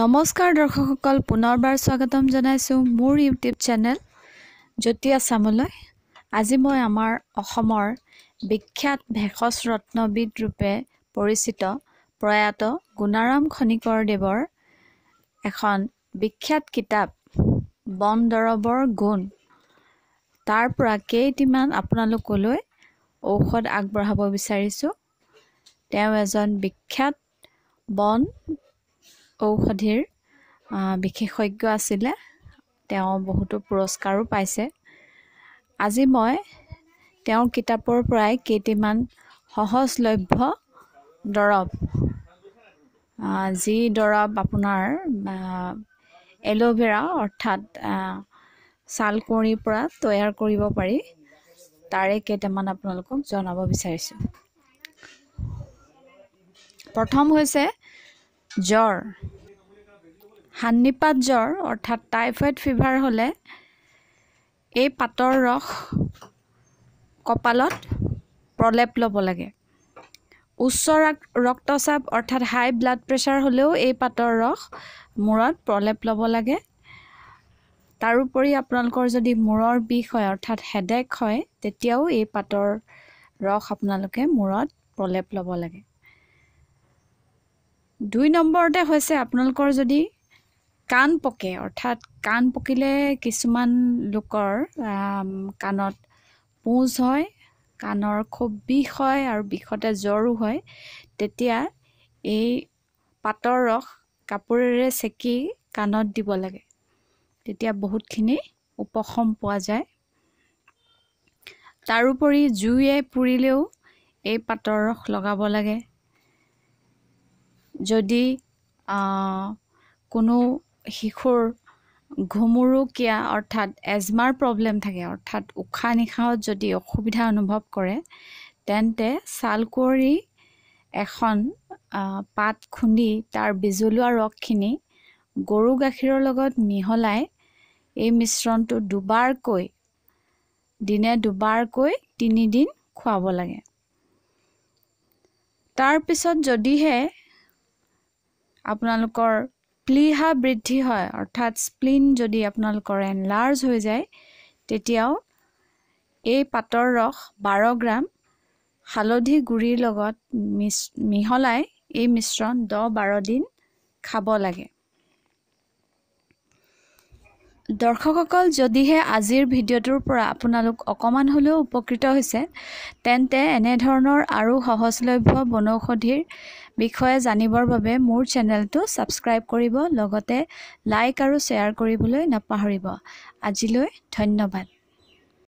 নমস্কাৰ দৰ্শকসকল পুনৰবাৰ স্বাগতম জনাইছোঁ মোৰ ইউটিউব চেনেল জ্যোতি চামলৈ আজি মই আমাৰ অসমৰ বিখ্যাত ভেষজ ৰত্নবিদ ৰূপে পৰিচিত প্ৰয়াত গুণাৰাম খনিকৰদেৱৰ এখন বিখ্যাত কিতাপ বন দৰৱৰ গুণ তাৰ পৰা কেইটিমান আপোনালোকলৈ ঔষধ আগবঢ়াব বিচাৰিছোঁ তেওঁ এজন বিখ্যাত বন ঔষধিৰ বিশেষজ্ঞ আছিলে তেওঁ বহুতো পুৰস্কাৰো পাইছে আজি মই তেওঁৰ কিতাপৰ পৰাই কেইটিমান সহজলভ্য দৰৱ যি দৰৱ আপোনাৰ এল'ভেৰা অৰ্থাৎ ছালকুঁৱৰীৰ পৰা তৈয়াৰ কৰিব পাৰি তাৰে কেইটামান আপোনালোকক জনাব বিচাৰিছোঁ প্ৰথম হৈছে জ্বৰ হান্নিপাত জ্বৰ অৰ্থাৎ টাইফয়েড ফিভাৰ হ'লে এই পাতৰ ৰস কপালত প্ৰলেপ ল'ব লাগে উচ্চ ৰক্তচাপ অৰ্থাৎ হাই ব্লাড প্ৰেছাৰ হ'লেও এই পাতৰ ৰস মূৰত প্ৰলেপ ল'ব লাগে তাৰোপৰি আপোনালোকৰ যদি মূৰৰ বিষ হয় অৰ্থাৎ হেডেক হয় তেতিয়াও এই পাতৰ ৰস আপোনালোকে মূৰত প্ৰলেপ ল'ব লাগে দুই নম্বৰতে হৈছে আপোনালোকৰ যদি কাণ পকে অৰ্থাৎ কাণ পকিলে কিছুমান লোকৰ কাণত পোঁজ হয় কাণৰ খুব বিষ হয় আৰু বিষতে জ্বৰো হয় তেতিয়া এই পাতৰ ৰস কাপোৰেৰে চেকি কাণত দিব লাগে তেতিয়া বহুতখিনি উপশম পোৱা যায় তাৰোপৰি জুয়ে পুৰিলেও এই পাতৰ ৰস লগাব লাগে যদি কোনো শিশুৰ ঘুমুৰুকীয়া অৰ্থাৎ এজমাৰ প্ৰব্লেম থাকে অৰ্থাৎ উশাহ নিশাহত যদি অসুবিধা অনুভৱ কৰে তেন্তে ছালকুঁৱৰী এখন পাত খুন্দি তাৰ বিজলুৱা ৰসখিনি গৰু গাখীৰৰ লগত মিহলাই এই মিশ্ৰণটো দুবাৰকৈ দিনে দুবাৰকৈ তিনিদিন খুৱাব লাগে তাৰপিছত যদিহে আপোনালোকৰ স্প্লিহা বৃদ্ধি হয় অৰ্থাৎ স্প্লিন যদি আপোনালোকৰ এনলাৰ্জ হৈ যায় তেতিয়াও এই পাতৰ ৰস বাৰ গ্ৰাম হালধি গুড়িৰ লগত মিছ মিহলাই এই মিশ্ৰণ দহ বাৰ দিন খাব লাগে দৰ্শকসকল যদিহে আজিৰ ভিডিঅ'টোৰ পৰা আপোনালোক অকণমান হ'লেও উপকৃত হৈছে তেন্তে এনেধৰণৰ আৰু সহজলভ্য বনৌষধিৰ বিষয়ে জানিবৰ বাবে মোৰ চেনেলটো ছাবস্ক্ৰাইব কৰিব লগতে লাইক আৰু শ্বেয়াৰ কৰিবলৈ নাপাহৰিব আজিলৈ ধন্যবাদ